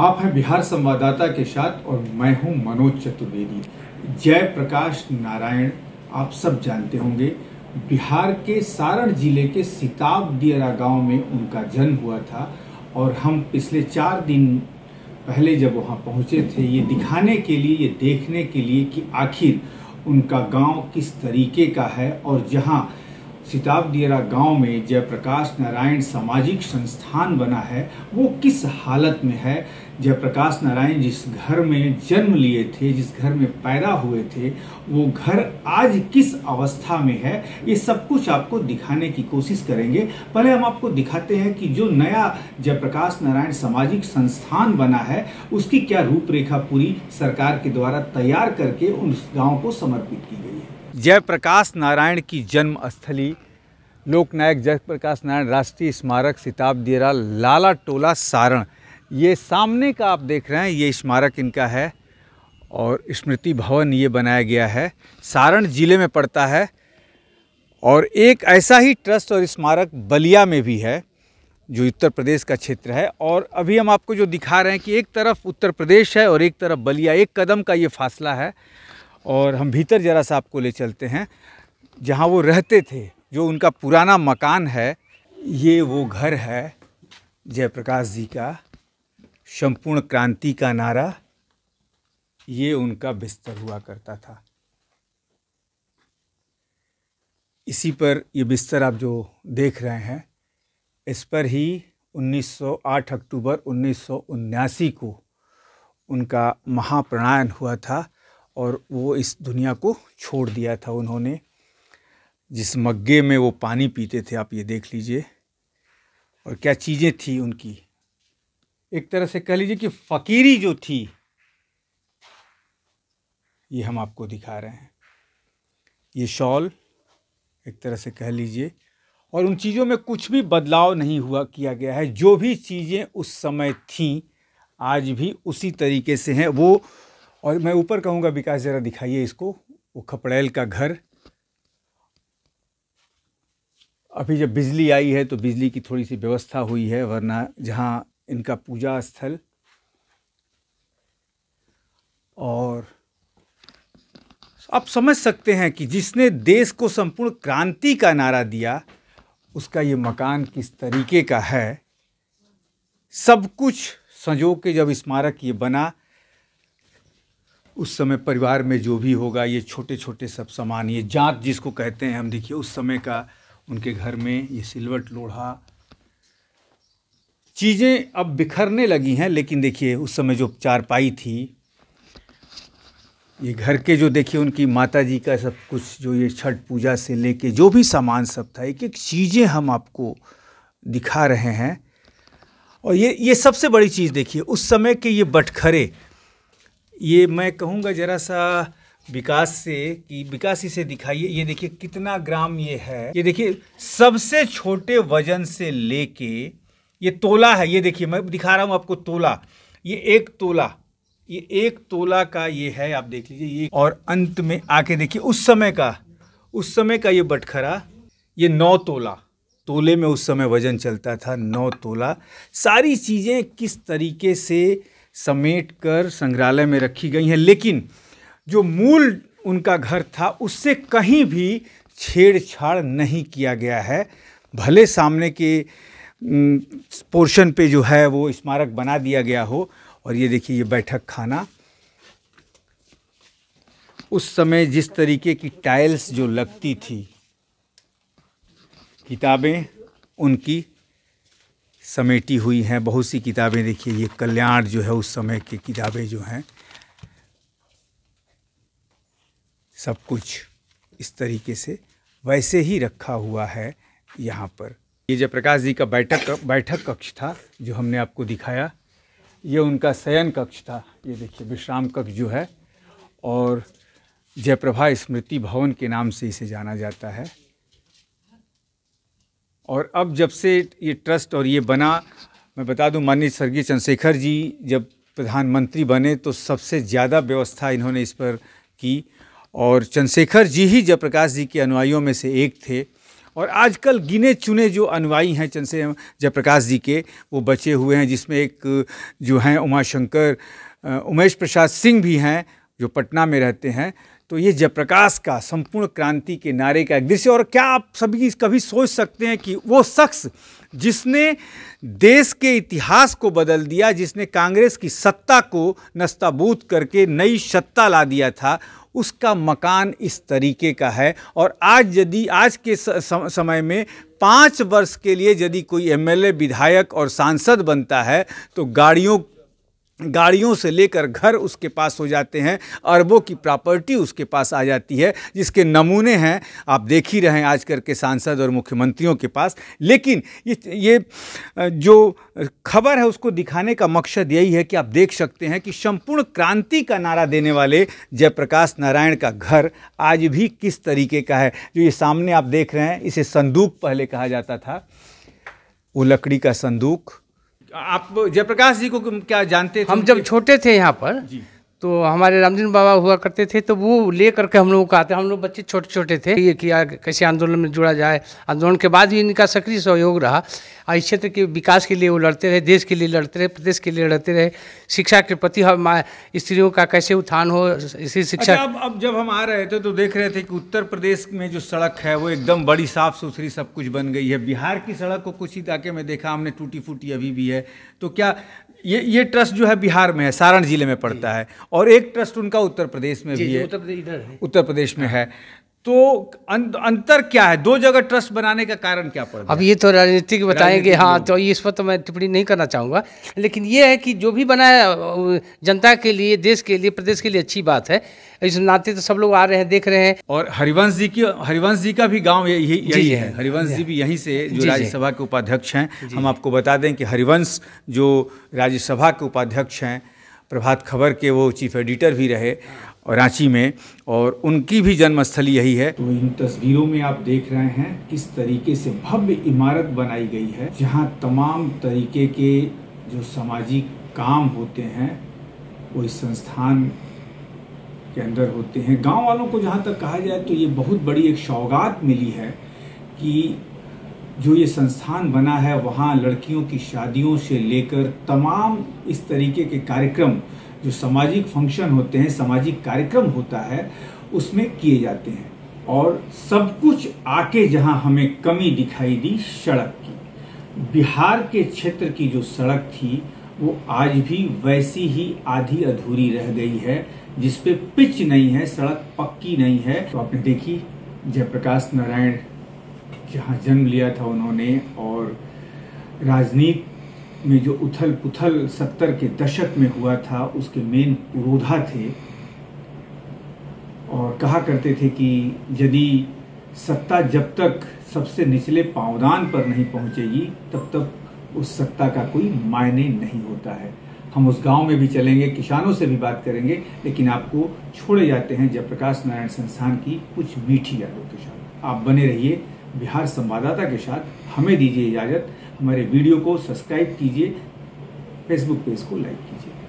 आप हैं बिहार संवाददाता के साथ और मैं हूं मनोज चतुर्वेदी जय प्रकाश नारायण आप सब जानते होंगे बिहार के सारण जिले के सिताब दियरा गांव में उनका जन्म हुआ था और हम पिछले चार दिन पहले जब वहाँ पहुंचे थे ये दिखाने के लिए ये देखने के लिए कि आखिर उनका गांव किस तरीके का है और जहाँ सिताबडियरा गांव में जयप्रकाश नारायण सामाजिक संस्थान बना है वो किस हालत में है जयप्रकाश नारायण जिस घर में जन्म लिए थे जिस घर में पैदा हुए थे वो घर आज किस अवस्था में है ये सब कुछ आपको दिखाने की कोशिश करेंगे पहले हम आपको दिखाते हैं कि जो नया जयप्रकाश नारायण सामाजिक संस्थान बना है उसकी क्या रूपरेखा पूरी सरकार के द्वारा तैयार करके उस गांव को समर्पित की गई है जयप्रकाश नारायण की जन्म स्थली लोकनायक जयप्रकाश नारायण राष्ट्रीय स्मारक सिताब डेरा लाला टोला सारण ये सामने का आप देख रहे हैं ये स्मारक इनका है और स्मृति भवन ये बनाया गया है सारण जिले में पड़ता है और एक ऐसा ही ट्रस्ट और स्मारक बलिया में भी है जो उत्तर प्रदेश का क्षेत्र है और अभी हम आपको जो दिखा रहे हैं कि एक तरफ उत्तर प्रदेश है और एक तरफ बलिया एक कदम का ये फासला है और हम भीतर ज़रा सा आपको ले चलते हैं जहाँ वो रहते थे जो उनका पुराना मकान है ये वो घर है जयप्रकाश जी का संपूर्ण क्रांति का नारा ये उनका बिस्तर हुआ करता था इसी पर ये बिस्तर आप जो देख रहे हैं इस पर ही 1908 अक्टूबर उन्नीस को उनका महाप्रणायन हुआ था और वो इस दुनिया को छोड़ दिया था उन्होंने जिस मग्गे में वो पानी पीते थे आप ये देख लीजिए और क्या चीज़ें थी उनकी एक तरह से कह लीजिए कि फ़कीरी जो थी ये हम आपको दिखा रहे हैं ये शॉल एक तरह से कह लीजिए और उन चीज़ों में कुछ भी बदलाव नहीं हुआ किया गया है जो भी चीज़ें उस समय थीं आज भी उसी तरीके से हैं वो और मैं ऊपर कहूंगा विकास ज़रा दिखाइए इसको वो खपड़ैल का घर अभी जब बिजली आई है तो बिजली की थोड़ी सी व्यवस्था हुई है वरना जहां इनका पूजा स्थल और आप समझ सकते हैं कि जिसने देश को संपूर्ण क्रांति का नारा दिया उसका ये मकान किस तरीके का है सब कुछ संजो के जब स्मारक ये बना उस समय परिवार में जो भी होगा ये छोटे छोटे सब सामान ये जाँत जिसको कहते हैं हम देखिए उस समय का उनके घर में ये सिलवट लोढ़ा चीज़ें अब बिखरने लगी हैं लेकिन देखिए उस समय जो चारपाई थी ये घर के जो देखिए उनकी माता जी का सब कुछ जो ये छठ पूजा से लेके जो भी सामान सब था एक एक चीज़ें हम आपको दिखा रहे हैं और ये ये सबसे बड़ी चीज़ देखिए उस समय के ये बटखरे ये मैं कहूँगा ज़रा सा विकास से कि विकास इसे दिखाइए ये देखिए कितना ग्राम ये है ये देखिए सबसे छोटे वजन से लेके ये तोला है ये देखिए मैं दिखा रहा हूँ आपको तोला ये एक तोला ये एक तोला का ये है आप देख लीजिए ये और अंत में आके देखिए उस समय का उस समय का ये बटखरा ये नौ तोला तोले में उस समय वजन चलता था नौ तोला सारी चीज़ें किस तरीके से समेट कर संग्रहालय में रखी गई हैं लेकिन जो मूल उनका घर था उससे कहीं भी छेड़छाड़ नहीं किया गया है भले सामने के पोर्शन पे जो है वो स्मारक बना दिया गया हो और ये देखिए ये बैठक खाना उस समय जिस तरीके की टाइल्स जो लगती थी किताबें उनकी समेटी हुई हैं बहुत सी किताबें देखिए ये कल्याण जो है उस समय की किताबें जो हैं सब कुछ इस तरीके से वैसे ही रखा हुआ है यहाँ पर ये जयप्रकाश जी का बैठक बैठक कक्ष था जो हमने आपको दिखाया ये उनका शयन कक्ष था ये देखिए विश्राम कक्ष जो है और जयप्रभा स्मृति भवन के नाम से इसे जाना जाता है और अब जब से ये ट्रस्ट और ये बना मैं बता दूं माननीय स्वर्गीय चंद्रशेखर जी जब प्रधानमंत्री बने तो सबसे ज़्यादा व्यवस्था इन्होंने इस पर की और चंद्रशेखर जी ही जयप्रकाश जी के अनुयायियों में से एक थे और आजकल गिने चुने जो अनुयायी हैं चंद्र जयप्रकाश जी के वो बचे हुए हैं जिसमें एक जो हैं उमाशंकर उमेश प्रसाद सिंह भी हैं जो पटना में रहते हैं तो ये जयप्रकाश का संपूर्ण क्रांति के नारे का एक दृश्य और क्या आप सभी कभी सोच सकते हैं कि वो शख्स जिसने देश के इतिहास को बदल दिया जिसने कांग्रेस की सत्ता को नस्ताबूत करके नई सत्ता ला दिया था उसका मकान इस तरीके का है और आज यदि आज के समय में पाँच वर्ष के लिए यदि कोई एमएलए विधायक और सांसद बनता है तो गाड़ियों गाड़ियों से लेकर घर उसके पास हो जाते हैं अरबों की प्रॉपर्टी उसके पास आ जाती है जिसके नमूने हैं आप देख ही रहे हैं आजकल के सांसद और मुख्यमंत्रियों के पास लेकिन ये ये जो खबर है उसको दिखाने का मकसद यही है कि आप देख सकते हैं कि संपूर्ण क्रांति का नारा देने वाले जयप्रकाश नारायण का घर आज भी किस तरीके का है जो ये सामने आप देख रहे हैं इसे संदूक पहले कहा जाता था वो लकड़ी का संदूक आप जयप्रकाश जी को क्या जानते थे हम जब छोटे थे यहाँ पर तो हमारे रामदीन बाबा हुआ करते थे तो वो ले करके हम लोगों को आते हम लोग बच्चे छोटे छोटे थे ये किया कैसे आंदोलन में जुड़ा जाए आंदोलन के बाद भी इनका सक्रिय सहयोग रहा और इस क्षेत्र के विकास के लिए वो लड़ते रहे देश के लिए लड़ते रहे प्रदेश के लिए लड़ते रहे शिक्षा के प्रति हम स्त्रियों का कैसे उत्थान हो इसी शिक्षा अच्छा, अब अब जब हम आ रहे थे तो देख रहे थे कि उत्तर प्रदेश में जो सड़क है वो एकदम बड़ी साफ सुथरी सब कुछ बन गई है बिहार की सड़क को कुछ इलाके में देखा हमने टूटी फूटी अभी भी है तो क्या ये ये ट्रस्ट जो है बिहार में है सारण जिले में पड़ता है और एक ट्रस्ट उनका उत्तर प्रदेश में भी है उत्तर प्रदेश में है तो अं-, अंतर क्या है दो जगह ट्रस्ट बनाने का कारण क्या पड़ अब ये तो राजनीतिक बताएंगे हाँ तो इस पर तो मैं टिप्पणी नहीं करना चाहूँगा लेकिन ये है कि जो भी बनाए जनता के लिए देश के लिए प्रदेश के लिए अच्छी बात है इस नाते तो सब लोग आ रहे हैं देख रहे हैं और हरिवंश जी की हरिवंश जी का भी गाँव यही यही है, है। हरिवंश जी भी यहीं से जो राज्यसभा के उपाध्यक्ष हैं हम आपको बता दें कि हरिवंश जो राज्यसभा के उपाध्यक्ष हैं प्रभात खबर के वो चीफ एडिटर भी रहे रांची में और उनकी भी जन्मस्थली यही है तो इन तस्वीरों में आप देख रहे हैं किस तरीके से भव्य इमारत बनाई गई है जहाँ तमाम तरीके के जो सामाजिक काम होते हैं वो इस संस्थान के अंदर होते हैं गांव वालों को जहाँ तक कहा जाए तो ये बहुत बड़ी एक सौगात मिली है कि जो ये संस्थान बना है वहाँ लड़कियों की शादियों से लेकर तमाम इस तरीके के कार्यक्रम जो सामाजिक फंक्शन होते हैं सामाजिक कार्यक्रम होता है उसमें किए जाते हैं और सब कुछ आके जहां हमें कमी दिखाई दी सड़क की बिहार के क्षेत्र की जो सड़क थी वो आज भी वैसी ही आधी अधूरी रह गई है जिसपे पिच नहीं है सड़क पक्की नहीं है तो आपने देखी जयप्रकाश नारायण जहाँ जन्म लिया था उन्होंने और राजनीति में जो उथल पुथल सत्तर के दशक में हुआ था उसके मेन पुरोधा थे और कहा करते थे कि यदि सत्ता जब तक सबसे निचले पावदान पर नहीं पहुंचेगी तब तक उस सत्ता का कोई मायने नहीं होता है हम उस गांव में भी चलेंगे किसानों से भी बात करेंगे लेकिन आपको छोड़े जाते हैं जयप्रकाश नारायण संस्थान की कुछ मीठी यादों के साथ आप बने रहिए बिहार संवाददाता के साथ हमें दीजिए इजाजत हमारे वीडियो को सब्सक्राइब कीजिए फेसबुक पेज को लाइक कीजिए